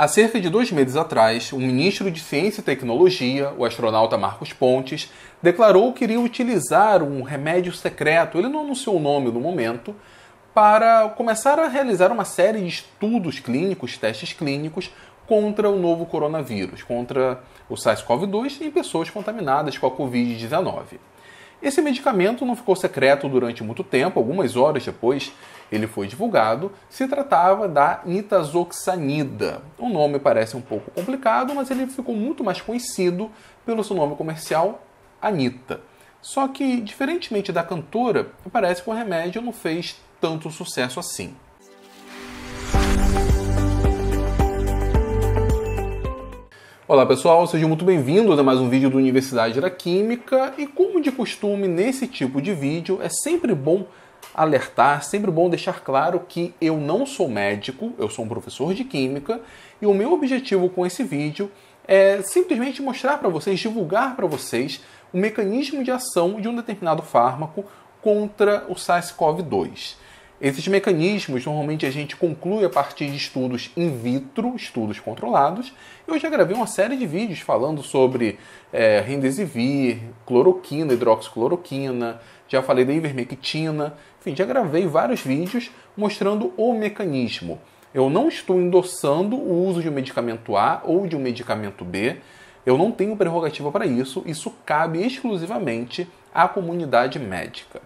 Há cerca de dois meses atrás, o ministro de Ciência e Tecnologia, o astronauta Marcos Pontes, declarou que iria utilizar um remédio secreto, ele não anunciou o nome no momento, para começar a realizar uma série de estudos clínicos, testes clínicos, contra o novo coronavírus, contra o SARS-CoV-2 em pessoas contaminadas com a Covid-19. Esse medicamento não ficou secreto durante muito tempo, algumas horas depois ele foi divulgado. Se tratava da nitazoxanida. O nome parece um pouco complicado, mas ele ficou muito mais conhecido pelo seu nome comercial, Anita. Só que, diferentemente da cantora, parece que o remédio não fez tanto sucesso assim. Olá pessoal, sejam muito bem-vindos a mais um vídeo do Universidade da Química e como de costume nesse tipo de vídeo é sempre bom alertar, sempre bom deixar claro que eu não sou médico, eu sou um professor de química e o meu objetivo com esse vídeo é simplesmente mostrar para vocês, divulgar para vocês o mecanismo de ação de um determinado fármaco contra o SARS-CoV-2. Esses mecanismos normalmente a gente conclui a partir de estudos in vitro, estudos controlados. Eu já gravei uma série de vídeos falando sobre é, rendesivir, cloroquina, hidroxicloroquina, já falei da ivermectina, enfim, já gravei vários vídeos mostrando o mecanismo. Eu não estou endossando o uso de um medicamento A ou de um medicamento B, eu não tenho prerrogativa para isso, isso cabe exclusivamente à comunidade médica.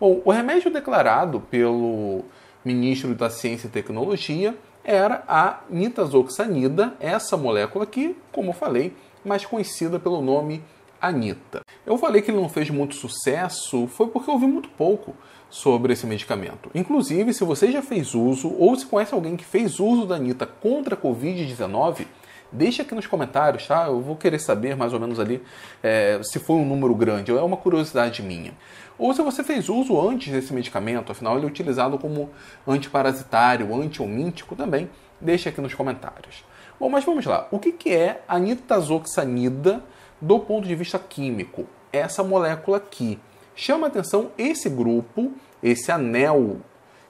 Bom, o remédio declarado pelo ministro da Ciência e Tecnologia era a nitazoxanida, essa molécula que, como falei, mais conhecida pelo nome Anita. Eu falei que ele não fez muito sucesso, foi porque eu ouvi muito pouco sobre esse medicamento. Inclusive, se você já fez uso ou se conhece alguém que fez uso da Anita contra a Covid-19, deixa aqui nos comentários, tá? Eu vou querer saber mais ou menos ali é, se foi um número grande, é uma curiosidade minha ou se você fez uso antes desse medicamento, afinal ele é utilizado como antiparasitário, antiomíntico também, deixe aqui nos comentários. Bom, mas vamos lá. O que, é a nitazoxanida do ponto de vista químico? Essa molécula aqui. Chama atenção esse grupo, esse anel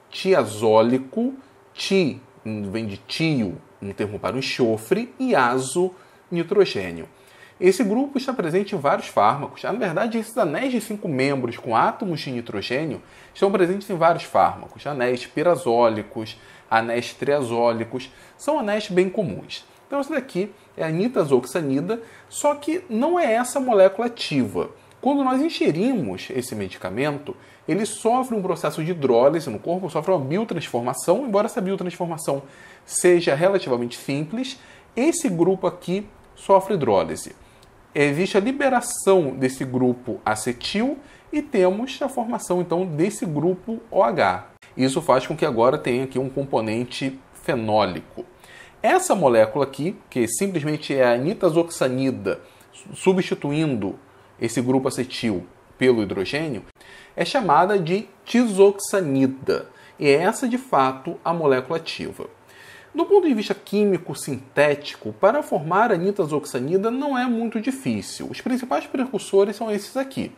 tiazólico, ti vem de tio, um termo para o enxofre, e azo, nitrogênio. Esse grupo está presente em vários fármacos. na verdade, esses anéis de cinco membros com átomos de nitrogênio estão presentes em vários fármacos. Anéis pirazólicos, anéis triazólicos, são anéis bem comuns. Então, essa daqui é a nitazoxanida, só que não é essa molécula ativa. Quando nós ingerimos esse medicamento, ele sofre um processo de hidrólise no corpo, sofre uma biotransformação, embora essa biotransformação seja relativamente simples, esse grupo aqui sofre hidrólise. É, existe a liberação desse grupo acetil e temos a formação então desse grupo OH. Isso faz com que agora tenha aqui um componente fenólico. Essa molécula aqui, que simplesmente é a nitazoxanida, substituindo esse grupo acetil pelo hidrogênio, é chamada de tisoxanida. E é essa de fato a molécula ativa. Do ponto de vista químico sintético, para formar a nitazoxanida não é muito difícil. Os principais precursores são esses aqui.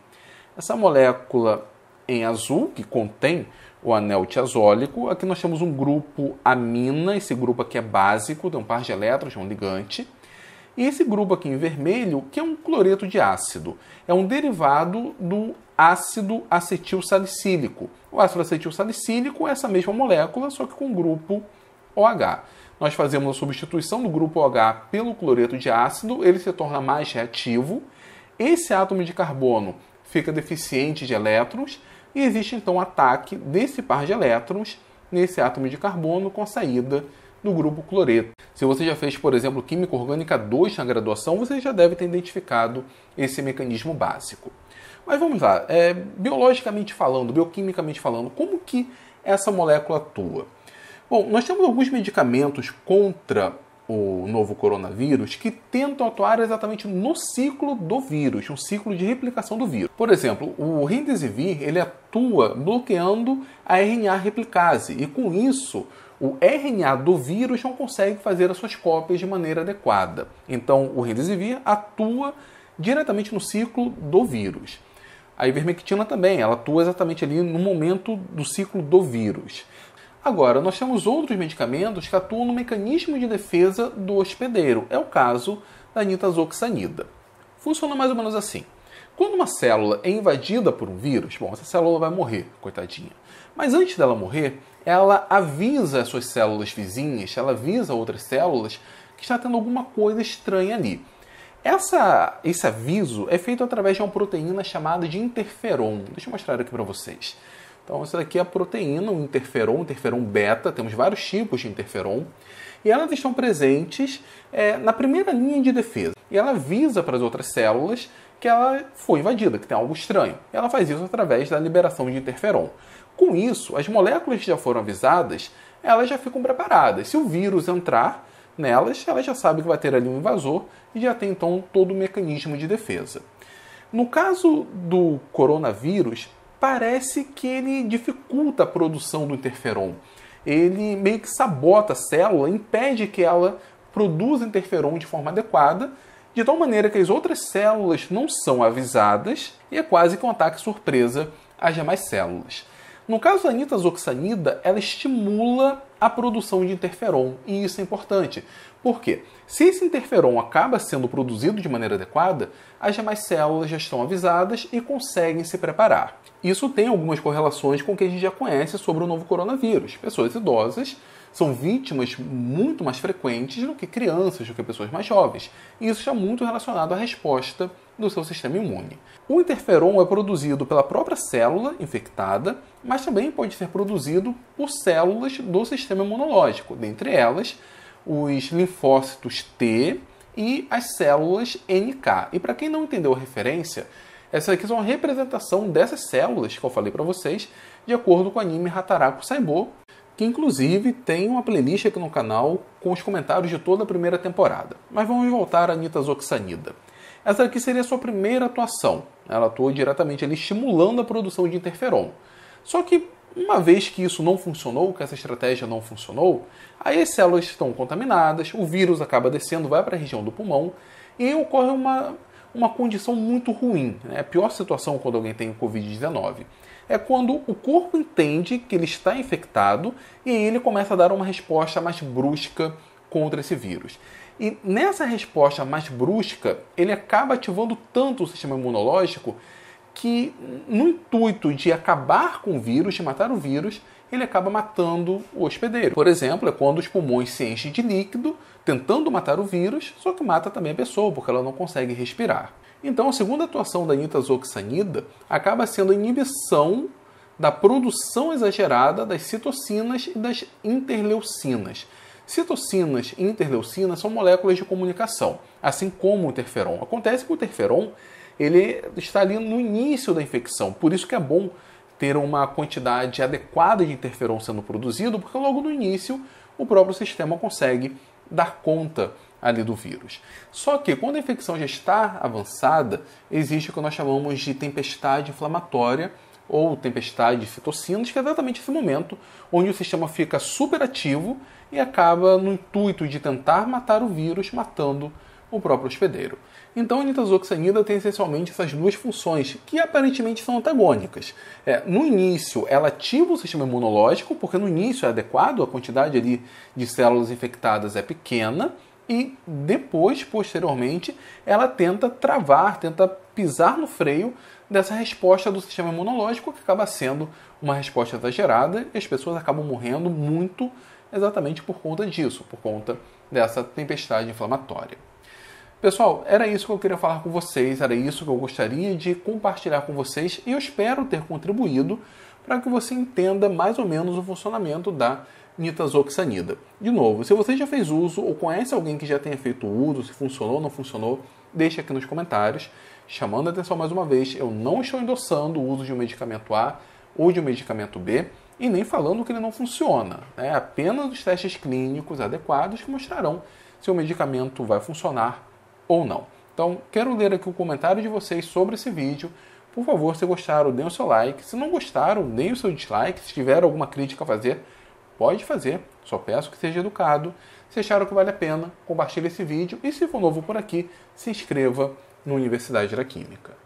Essa molécula em azul, que contém o anel tiazólico. Aqui nós temos um grupo amina, esse grupo aqui é básico, tem um par de elétrons, é um ligante. E esse grupo aqui em vermelho, que é um cloreto de ácido, é um derivado do ácido acetil salicílico. O ácido acetil salicílico é essa mesma molécula, só que com um grupo OH. Nós fazemos a substituição do grupo OH pelo cloreto de ácido, ele se torna mais reativo. Esse átomo de carbono fica deficiente de elétrons e existe então ataque desse par de elétrons nesse átomo de carbono com a saída do grupo cloreto. Se você já fez, por exemplo, Química Orgânica 2 na graduação, você já deve ter identificado esse mecanismo básico. Mas vamos lá, é, biologicamente falando, bioquimicamente falando, como que essa molécula atua? Bom, nós temos alguns medicamentos contra o novo coronavírus que tentam atuar exatamente no ciclo do vírus, um ciclo de replicação do vírus. Por exemplo, o Remdesivir ele atua bloqueando a RNA replicase e com isso o RNA do vírus não consegue fazer as suas cópias de maneira adequada. Então, o Remdesivir atua diretamente no ciclo do vírus. A ivermectina também, ela atua exatamente ali no momento do ciclo do vírus. Agora, nós temos outros medicamentos que atuam no mecanismo de defesa do hospedeiro. É o caso da nitazoxanida. Funciona mais ou menos assim. Quando uma célula é invadida por um vírus, bom, essa célula vai morrer, coitadinha. Mas antes dela morrer, ela avisa as suas células vizinhas, ela avisa outras células que está tendo alguma coisa estranha ali. Essa, esse aviso é feito através de uma proteína chamada de interferon. Deixa eu mostrar aqui para vocês. Então, essa daqui é a proteína, o interferon, interferon beta, temos vários tipos de interferon, e elas estão presentes é, na primeira linha de defesa. E ela avisa para as outras células que ela foi invadida, que tem algo estranho. E Ela faz isso através da liberação de interferon. Com isso, as moléculas que já foram avisadas, elas já ficam preparadas. Se o vírus entrar nelas, ela já sabe que vai ter ali um invasor e já tem então todo o mecanismo de defesa. No caso do coronavírus, parece que ele dificulta a produção do interferon. Ele meio que sabota a célula, impede que ela produza interferon de forma adequada, de tal maneira que as outras células não são avisadas e é quase que um ataque surpresa às demais células. No caso da nitazoxanida, ela estimula a produção de interferon, e isso é importante. Por quê? Se esse interferon acaba sendo produzido de maneira adequada, as demais células já estão avisadas e conseguem se preparar. Isso tem algumas correlações com o que a gente já conhece sobre o novo coronavírus. Pessoas idosas são vítimas muito mais frequentes do que crianças, do que pessoas mais jovens. E isso está muito relacionado à resposta do seu sistema imune. O interferon é produzido pela própria célula infectada, mas também pode ser produzido por células do sistema imunológico, dentre elas os linfócitos T e as células NK. E para quem não entendeu a referência, essa aqui é uma representação dessas células que eu falei para vocês, de acordo com o anime Hataraku Saibo, que inclusive tem uma playlist aqui no canal com os comentários de toda a primeira temporada. Mas vamos voltar a Anitta Zoxanida. Essa aqui seria a sua primeira atuação. Ela atuou diretamente ali estimulando a produção de interferon. Só que uma vez que isso não funcionou, que essa estratégia não funcionou, aí as células estão contaminadas, o vírus acaba descendo, vai para a região do pulmão e ocorre uma, uma condição muito ruim. É né? a pior situação quando alguém tem o Covid-19 é quando o corpo entende que ele está infectado e ele começa a dar uma resposta mais brusca contra esse vírus. E nessa resposta mais brusca, ele acaba ativando tanto o sistema imunológico que, no intuito de acabar com o vírus, de matar o vírus, ele acaba matando o hospedeiro. Por exemplo, é quando os pulmões se enchem de líquido, tentando matar o vírus, só que mata também a pessoa, porque ela não consegue respirar. Então, a segunda atuação da nitazoxanida acaba sendo a inibição da produção exagerada das citocinas e das interleucinas. Citocinas e interleucinas são moléculas de comunicação, assim como o interferon. Acontece que o interferon ele está ali no início da infecção, por isso que é bom ter uma quantidade adequada de interferon sendo produzido, porque logo no início o próprio sistema consegue dar conta ali do vírus. Só que quando a infecção já está avançada, existe o que nós chamamos de tempestade inflamatória ou tempestade de citocinas, que é exatamente esse momento onde o sistema fica superativo e acaba no intuito de tentar matar o vírus, matando o próprio hospedeiro. Então a nitazoxanida tem essencialmente essas duas funções, que aparentemente são antagônicas. É, no início, ela ativa o sistema imunológico, porque no início é adequado, a quantidade ali de células infectadas é pequena, e depois, posteriormente, ela tenta travar, tenta pisar no freio dessa resposta do sistema imunológico, que acaba sendo uma resposta exagerada e as pessoas acabam morrendo muito exatamente por conta disso, por conta dessa tempestade inflamatória. Pessoal, era isso que eu queria falar com vocês, era isso que eu gostaria de compartilhar com vocês e eu espero ter contribuído para que você entenda mais ou menos o funcionamento da nitazoxanida. De novo, se você já fez uso ou conhece alguém que já tenha feito uso, se funcionou ou não funcionou, deixe aqui nos comentários. Chamando a atenção mais uma vez, eu não estou endossando o uso de um medicamento A ou de um medicamento B e nem falando que ele não funciona. É apenas os testes clínicos adequados que mostrarão se o medicamento vai funcionar ou não. Então, quero ler aqui o comentário de vocês sobre esse vídeo. Por favor, se gostaram, deem o seu like. Se não gostaram, deem o seu dislike. Se tiver alguma crítica a fazer, Pode fazer, só peço que seja educado. Se acharam que vale a pena, compartilhe esse vídeo e se for novo por aqui, se inscreva na Universidade da Química.